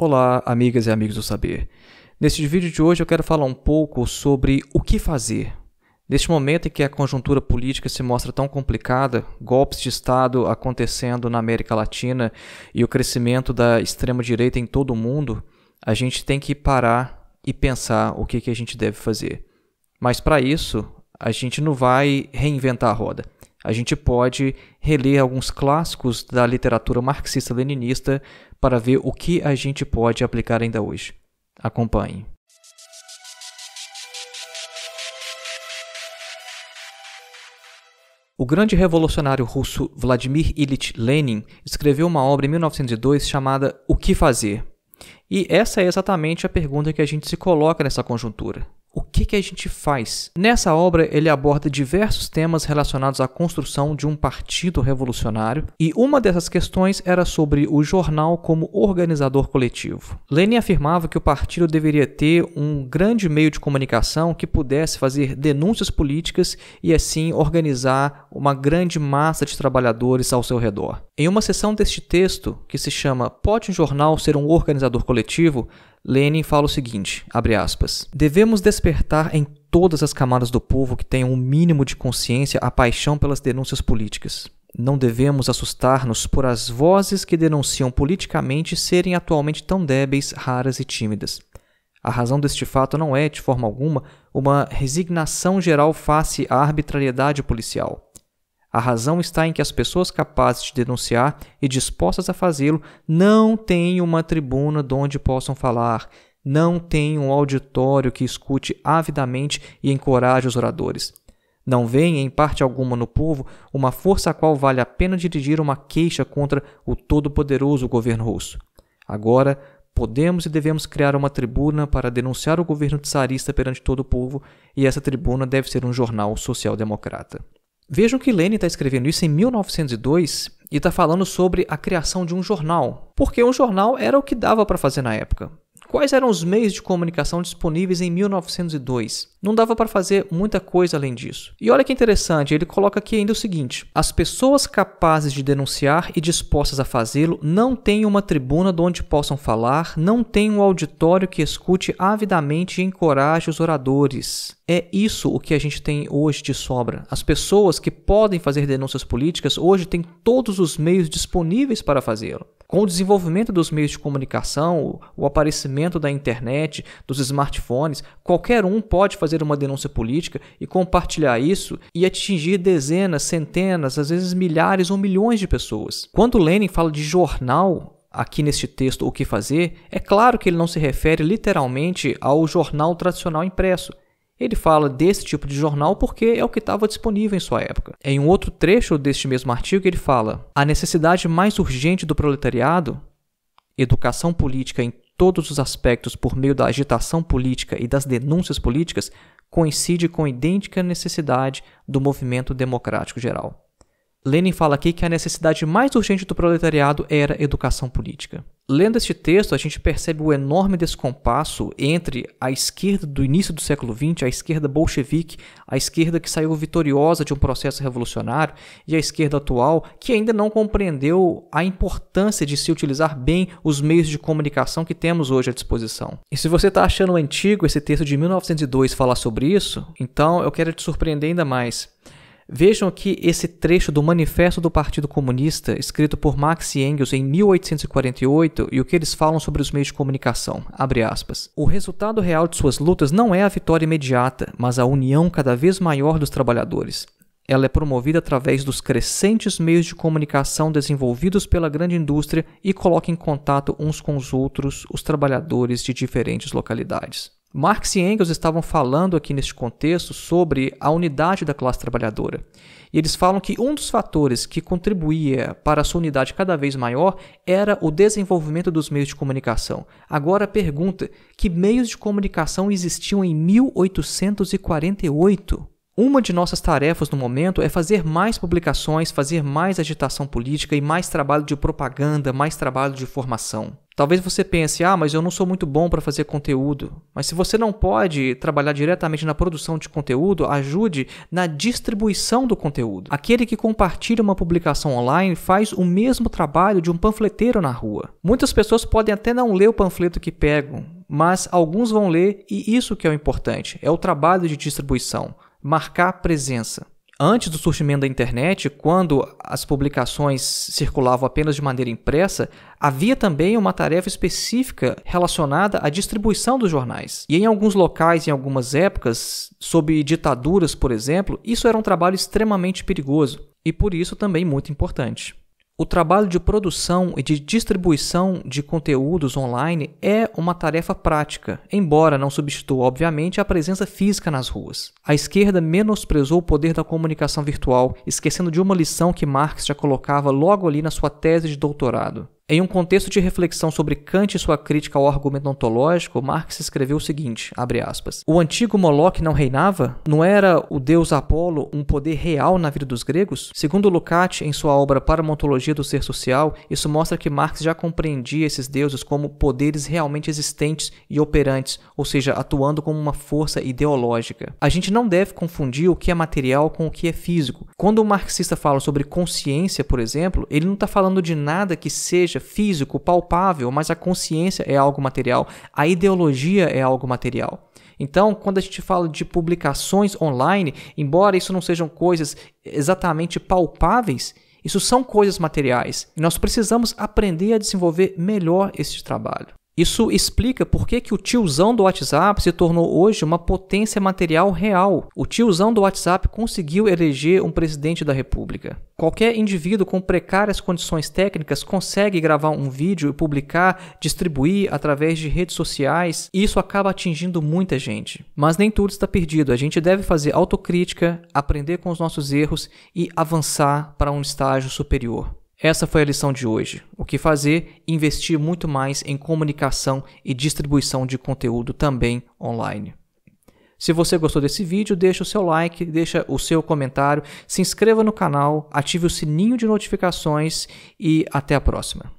Olá, amigas e amigos do saber. Neste vídeo de hoje eu quero falar um pouco sobre o que fazer. Neste momento em que a conjuntura política se mostra tão complicada, golpes de Estado acontecendo na América Latina e o crescimento da extrema-direita em todo o mundo, a gente tem que parar e pensar o que, que a gente deve fazer. Mas para isso, a gente não vai reinventar a roda a gente pode reler alguns clássicos da literatura marxista-leninista para ver o que a gente pode aplicar ainda hoje. Acompanhe. O grande revolucionário russo Vladimir Ilyich Lenin escreveu uma obra em 1902 chamada O que fazer? E essa é exatamente a pergunta que a gente se coloca nessa conjuntura o que, que a gente faz? Nessa obra, ele aborda diversos temas relacionados à construção de um partido revolucionário, e uma dessas questões era sobre o jornal como organizador coletivo. Lenin afirmava que o partido deveria ter um grande meio de comunicação que pudesse fazer denúncias políticas e assim organizar uma grande massa de trabalhadores ao seu redor. Em uma seção deste texto, que se chama Pode um jornal ser um organizador coletivo?, Lenin fala o seguinte, abre aspas, devemos despertar em todas as camadas do povo que tenham um mínimo de consciência a paixão pelas denúncias políticas. Não devemos assustar-nos por as vozes que denunciam politicamente serem atualmente tão débeis, raras e tímidas. A razão deste fato não é, de forma alguma, uma resignação geral face à arbitrariedade policial. A razão está em que as pessoas capazes de denunciar e dispostas a fazê-lo não têm uma tribuna de onde possam falar, não têm um auditório que escute avidamente e encoraje os oradores. Não vem em parte alguma no povo uma força a qual vale a pena dirigir uma queixa contra o todo-poderoso governo russo. Agora, podemos e devemos criar uma tribuna para denunciar o governo tsarista perante todo o povo, e essa tribuna deve ser um jornal social-democrata. Vejam que Lenin está escrevendo isso em 1902 e está falando sobre a criação de um jornal, porque um jornal era o que dava para fazer na época. Quais eram os meios de comunicação disponíveis em 1902? Não dava para fazer muita coisa além disso. E olha que interessante, ele coloca aqui ainda o seguinte: as pessoas capazes de denunciar e dispostas a fazê-lo não têm uma tribuna de onde possam falar, não têm um auditório que escute avidamente e encoraje os oradores. É isso o que a gente tem hoje de sobra. As pessoas que podem fazer denúncias políticas hoje têm todos os meios disponíveis para fazê-lo. Com o desenvolvimento dos meios de comunicação, o aparecimento da internet, dos smartphones, qualquer um pode fazer uma denúncia política e compartilhar isso e atingir dezenas, centenas, às vezes milhares ou milhões de pessoas. Quando Lenin fala de jornal, aqui neste texto o que fazer, é claro que ele não se refere literalmente ao jornal tradicional impresso. Ele fala desse tipo de jornal porque é o que estava disponível em sua época. Em um outro trecho deste mesmo artigo, ele fala: a necessidade mais urgente do proletariado, educação política em todos os aspectos por meio da agitação política e das denúncias políticas, coincide com a idêntica necessidade do movimento democrático geral. Lenin fala aqui que a necessidade mais urgente do proletariado era educação política. Lendo este texto, a gente percebe o enorme descompasso entre a esquerda do início do século XX, a esquerda bolchevique, a esquerda que saiu vitoriosa de um processo revolucionário, e a esquerda atual, que ainda não compreendeu a importância de se utilizar bem os meios de comunicação que temos hoje à disposição. E se você está achando antigo esse texto de 1902 falar sobre isso, então eu quero te surpreender ainda mais. Vejam aqui esse trecho do Manifesto do Partido Comunista, escrito por Marx e Engels em 1848, e o que eles falam sobre os meios de comunicação. O resultado real de suas lutas não é a vitória imediata, mas a união cada vez maior dos trabalhadores. Ela é promovida através dos crescentes meios de comunicação desenvolvidos pela grande indústria e coloca em contato uns com os outros os trabalhadores de diferentes localidades. Marx e Engels estavam falando aqui neste contexto sobre a unidade da classe trabalhadora. E eles falam que um dos fatores que contribuía para a sua unidade cada vez maior era o desenvolvimento dos meios de comunicação. Agora pergunta: que meios de comunicação existiam em 1848? Uma de nossas tarefas no momento é fazer mais publicações, fazer mais agitação política e mais trabalho de propaganda, mais trabalho de formação. Talvez você pense, ah, mas eu não sou muito bom para fazer conteúdo. Mas se você não pode trabalhar diretamente na produção de conteúdo, ajude na distribuição do conteúdo. Aquele que compartilha uma publicação online faz o mesmo trabalho de um panfleteiro na rua. Muitas pessoas podem até não ler o panfleto que pegam, mas alguns vão ler e isso que é o importante, é o trabalho de distribuição marcar presença. Antes do surgimento da internet, quando as publicações circulavam apenas de maneira impressa, havia também uma tarefa específica relacionada à distribuição dos jornais. E em alguns locais, em algumas épocas, sob ditaduras, por exemplo, isso era um trabalho extremamente perigoso e por isso também muito importante. O trabalho de produção e de distribuição de conteúdos online é uma tarefa prática, embora não substitua, obviamente, a presença física nas ruas. A esquerda menosprezou o poder da comunicação virtual, esquecendo de uma lição que Marx já colocava logo ali na sua tese de doutorado. Em um contexto de reflexão sobre Kant e sua crítica ao argumento ontológico, Marx escreveu o seguinte, aspas, O antigo Moloch não reinava? Não era o deus Apolo um poder real na vida dos gregos? Segundo Lukács, em sua obra Para uma ontologia do ser social, isso mostra que Marx já compreendia esses deuses como poderes realmente existentes e operantes, ou seja, atuando como uma força ideológica. A gente não deve confundir o que é material com o que é físico. Quando o marxista fala sobre consciência, por exemplo, ele não está falando de nada que seja seja físico, palpável, mas a consciência é algo material, a ideologia é algo material. Então, quando a gente fala de publicações online, embora isso não sejam coisas exatamente palpáveis, isso são coisas materiais. E nós precisamos aprender a desenvolver melhor esse trabalho. Isso explica por que, que o tiozão do WhatsApp se tornou hoje uma potência material real. O tiozão do WhatsApp conseguiu eleger um presidente da República. Qualquer indivíduo com precárias condições técnicas consegue gravar um vídeo e publicar, distribuir através de redes sociais, e isso acaba atingindo muita gente. Mas nem tudo está perdido. A gente deve fazer autocrítica, aprender com os nossos erros e avançar para um estágio superior. Essa foi a lição de hoje. O que fazer? Investir muito mais em comunicação e distribuição de conteúdo também online. Se você gostou desse vídeo, deixa o seu like, deixa o seu comentário, se inscreva no canal, ative o sininho de notificações e até a próxima.